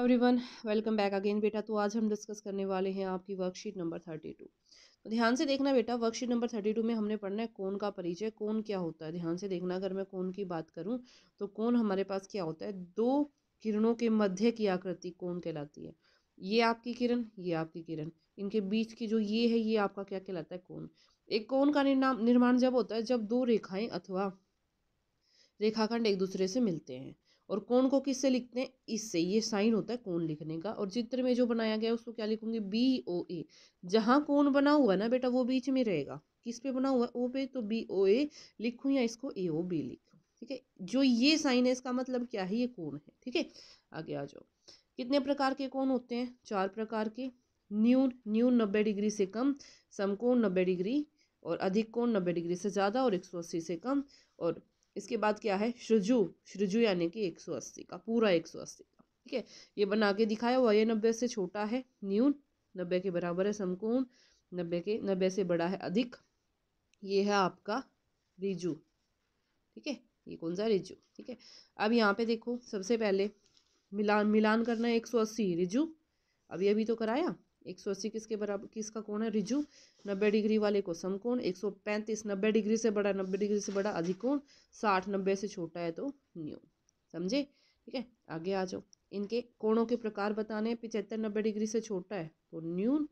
everyone welcome back again बेटा तो आज हम डिस्कस करने वाले हैं आपकी वर्कशीट नंबर थर्टी टू तो ध्यान से देखना बेटा वर्कशीट नंबर थर्टी टू में हमने पढ़ना है कौन का परिचय कौन क्या होता है ध्यान से देखना अगर मैं कौन की बात करूं तो कौन हमारे पास क्या होता है दो किरणों के मध्य की आकृति कौन कहलाती है ये आपकी किरण ये आपकी किरण इनके बीच की जो ये है ये आपका क्या कहलाता है कौन एक कौन का निर्माण जब होता है जब दो रेखाएँ अथवा रेखाखंड एक दूसरे से मिलते हैं और कोण को किससे लिखते हैं इससे ये साइन होता है कोण लिखने का और चित्र में जो बनाया गया है उसको क्या लिखूंगी बी ओ ए जहाँ कोण बना हुआ है ना बेटा वो बीच में रहेगा किस पे बना हुआ है ओ पे तो बी ओ ए लिखूँ या इसको ए ओ बी लिखूँ ठीक है जो ये साइन है इसका मतलब क्या है ये कौन है ठीक है आगे आ जाओ कितने प्रकार के कौन होते हैं चार प्रकार के न्यून न्यून नब्बे डिग्री से कम समकोण नब्बे डिग्री और अधिक कोण नब्बे डिग्री से ज़्यादा और एक सौ अस्सी से कम और इसके बाद क्या है श्रजु श्रजु यानी कि एक सौ अस्सी का पूरा एक सौ अस्सी का ठीक है ये बना के दिखाया हुआ ये नब्बे से छोटा है न्यून नब्बे के बराबर है समकोण नब्बे के नब्बे से बड़ा है अधिक ये है आपका रिजु ठीक है ये कौन सा रिजु ठीक है अब यहाँ पे देखो सबसे पहले मिलान मिलान करना है एक सौ अस्सी रिजु अभी अभी तो कराया एक सौ अस्सी किसके बराबर किसका कोण है रिजु नब्बे डिग्री वाले को समकोण एक सौ पैंतीस नब्बे डिग्री से बड़ा नब्बे डिग्री से बड़ा अधिकोण साठ नब्बे से छोटा है तो न्यू समझे ठीक है आगे आ जाओ इनके कोणों के प्रकार बताने हैं पिचहत्तर नब्बे डिग्री से छोटा है तो न्यून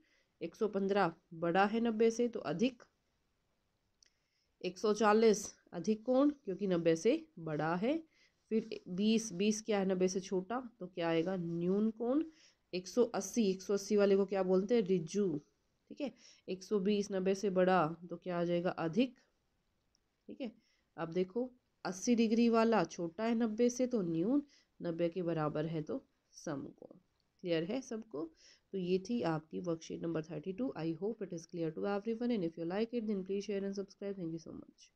एक सौ पंद्रह बड़ा है नब्बे से तो अधिक एक सौ चालीस अधिक कोण क्योंकि नब्बे से बड़ा है फिर बीस बीस क्या है नब्बे से छोटा तो क्या आएगा न्यून कोण एक सौ अस्सी एक सौ अस्सी वाले को क्या बोलते हैं रिज्जू ठीक है एक सौ बीस नब्बे से बड़ा तो क्या आ जाएगा अधिक ठीक है अब देखो अस्सी डिग्री वाला छोटा है नब्बे से तो न्यून नब्बे के बराबर है तो समकोण क्लियर है सबको तो ये थी आपकी worksheet number thirty two I hope it is clear to everyone and if you like it then please share and subscribe thank you so much